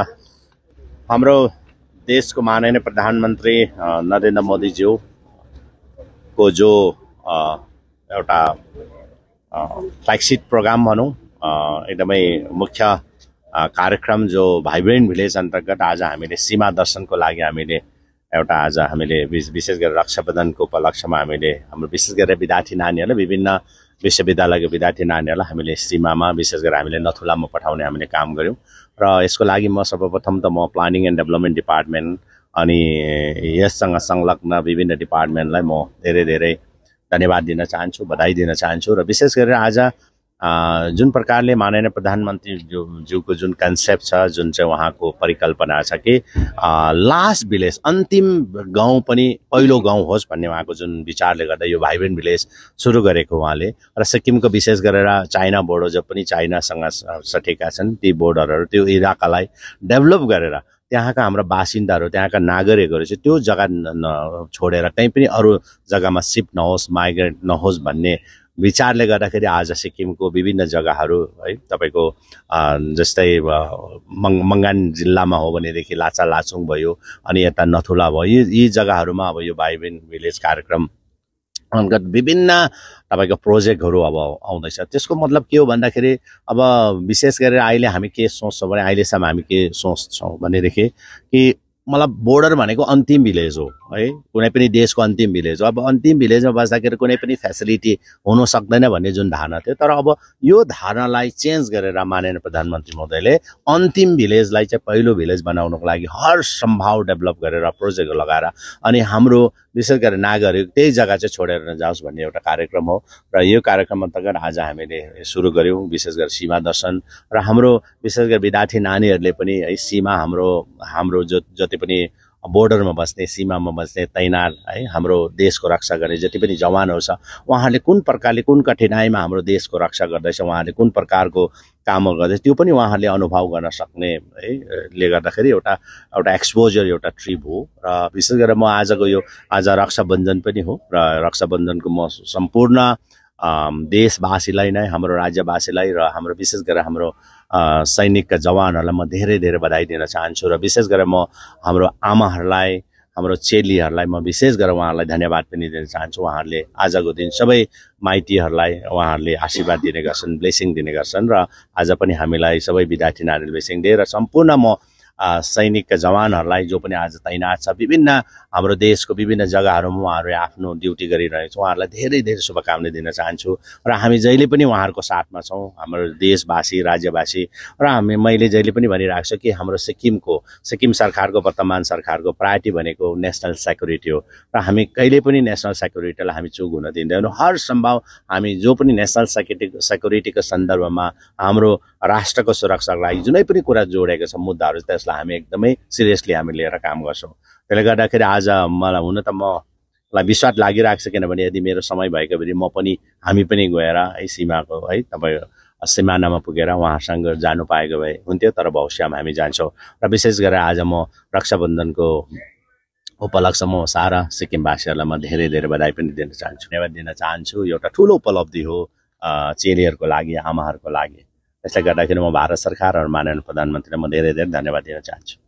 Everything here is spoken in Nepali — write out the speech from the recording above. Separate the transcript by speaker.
Speaker 1: हाम्रो देशको माननीय प्रधानमन्त्री नरेन्द्र मोदीज्यूको जो एउटा फ्ल्यागसिप प्रोग्राम भनौँ एकदमै मुख्य कार्यक्रम जो भाइब्रेन्ट भिलेज अन्तर्गत आज हामीले सीमा दर्शनको लागि हामीले एउटा आज हामीले विशेष गरेर रक्षाबन्धनको उपलक्ष्यमा हामीले हाम्रो विशेष गरेर विद्यार्थी नानीहरूलाई विभिन्न विश्वविद्यालयको विद्यार्थी नानीहरूलाई हामीले सीमामा विशेष गरेर हामीले नथुलामा पठाउने हामीले काम गऱ्यौँ र यसको लागि म सर्वप्रथम त म प्लानिङ एन्ड डेभलपमेन्ट डिपार्टमेन्ट अनि यससँग संलग्न विभिन्न डिपार्टमेन्टलाई म धेरै धेरै धन्यवाद दिन चाहन्छु बधाई दिन चाहन्छु र विशेष गरेर आज जुन प्रकारले माननीय प्रधानमन्त्री जो ज्यूको जुन कन्सेप्ट छ जुन चाहिँ उहाँको परिकल्पना छ कि लास्ट भिलेज अन्तिम गाउँ पनि पहिलो गाउँ होस् भन्ने उहाँको जुन विचारले गर्दा यो भाइब्रेन्ट भिलेज सुरु गरेको उहाँले र सिक्किमको विशेष गरेर चाइना बोर्डर जो पनि चाइनासँग सटेका छन् ती बोर्डरहरू त्यो इलाकालाई डेभलप गरेर त्यहाँका हाम्रो बासिन्दाहरू त्यहाँका नागरिकहरू चाहिँ त्यो जग्गा छोडेर कहीँ पनि अरू जग्गामा सिफ्ट नहोस् माइग्रेट नहोस् भन्ने विचारले गर्दाखेरि आज सिक्किमको विभिन्न जग्गाहरू है तपाईँको जस्तै मङ मङ्गान जिल्लामा हो भनेदेखि लाचा लाचुङ भयो अनि यता नथुला भयो यी यी जग्गाहरूमा अब यो बहिन भिलेज कार्यक्रम अन्तर्गत विभिन्न तपाईँको प्रोजेक्टहरू अब आउँदैछ त्यसको मतलब के हो भन्दाखेरि अब विशेष गरेर अहिले हामी के सोच्छौँ भने अहिलेसम्म हामी के सोच्छौँ भनेदेखि कि मलाई बोर्डर भनेको अन्तिम भिलेज हो है कुनै पनि देशको अन्तिम भिलेज हो अब अन्तिम भिलेजमा बस्दाखेरि कुनै पनि फेसिलिटी हुन सक्दैन भन्ने जुन धारणा थियो तर अब यो धारणालाई चेन्ज गरेर मानेन प्रधानमन्त्री महोदयले अन्तिम भिलेजलाई चाहिँ पहिलो भिलेज बनाउनको लागि हर सम्भाव डेभलप गरेर प्रोजेक्ट लगाएर अनि हाम्रो विशेष गरी नागरिक त्यही जग्गा चाहिँ छोडेर नजाओस् भन्ने एउटा कार्यक्रम हो र यो कार्यक्रम अन्तर्गत आज हामीले सुरु गऱ्यौँ विशेष गरी सीमा दर्शन र हाम्रो विशेष गरी विद्यार्थी नानीहरूले पनि है सीमा हाम्रो हाम्रो जो जति पनि बोर्डरमा बस्ने सीमामा बस्ने तैनाल है हाम्रो देशको रक्षा गर्ने जति पनि जवानहरू छ उहाँहरूले कुन प्रकारले कुन कठिनाइमा हाम्रो देशको रक्षा गर्दैछ उहाँहरूले कुन प्रकारको कामहरू गर्दैछ त्यो पनि उहाँहरूले अनुभव गर्न सक्ने है ले गर्दाखेरि एउटा एउटा एक्सपोजर एउटा ट्रिप हो र विशेष गरेर म आजको यो आज रक्षाबन्धन पनि हो र रक्षाबन्धनको म सम्पूर्ण देशवासीलाई नै हाम्रो राज्यवासीलाई र हाम्रो विशेष गरेर हाम्रो सैनिकका जवानहरूलाई म धेरै धेरै बधाई दिन चाहन्छु र विशेष गरेर म हाम्रो आमाहरूलाई हाम्रो चेलीहरूलाई म विशेष गरेर उहाँहरूलाई धन्यवाद पनि दिन चाहन्छु उहाँहरूले आजको दिन सबै माइतीहरूलाई उहाँहरूले आशीर्वाद दिने गर्छन् ब्लेसिङ दिने गर्छन् र आज पनि हामीलाई सबै विद्यार्थी नारी ब्लेसिङ दिए र सम्पूर्ण म सैनिक जवानहरूलाई जो पनि आज तैनात छ विभिन्न हाम्रो देशको विभिन्न जग्गाहरूमा उहाँहरू आफ्नो ड्युटी गरिरहेको छ उहाँहरूलाई धेरै धेरै शुभकामना दिन चाहन्छु र हामी जहिले पनि उहाँहरूको साथमा छौँ हाम्रो देशवासी राज्यवासी र हामी मैले जहिले पनि भनिरहेको छु कि हाम्रो सिक्किमको सिक्किम सरकारको वर्तमान सरकारको प्रायोरिटी भनेको नेसनल सेक्युरिटी हो र हामी कहिले पनि नेसनल सेक्युरिटीलाई हामी चुक हुन दिँदैनौँ हर सम्भव हामी जो पनि नेसनल सेक्युरिटी सेक्युरिटीको सन्दर्भमा हाम्रो राष्ट्रको सुरक्षाको लागि जुनै पनि कुरा जोडेको छ मुद्दाहरू त्यसलाई यसलाई हामी एकदमै सिरियसली हामी लिएर काम गर्छौँ त्यसले गर्दाखेरि आज मलाई हुन त मलाई विश्वास लागिरहेको छ किनभने यदि मेरो समय भएको भए म पनि हामी पनि गएर है सीमाको है तपाईँ सिमानामा पुगेर उहाँहरूसँग जानु पाएको भए हुन्थ्यो तर भविष्यमा हामी जान्छौँ र विशेष गरेर आज म रक्षाबन्धनको उपलक्ष्यमा म सारा सिक्किमवासीहरूलाई म धेरै धेरै बधाई पनि दिन चाहन्छु धन्यवाद दिन चाहन्छु एउटा ठुलो उपलब्धि हो चेलीहरूको लागि आमाहरूको लागि यसले गर्दाखेरि म भारत सरकार र माननीय प्रधानमन्त्रीलाई म धेरै धेरै धन्यवाद दिन चाहन्छु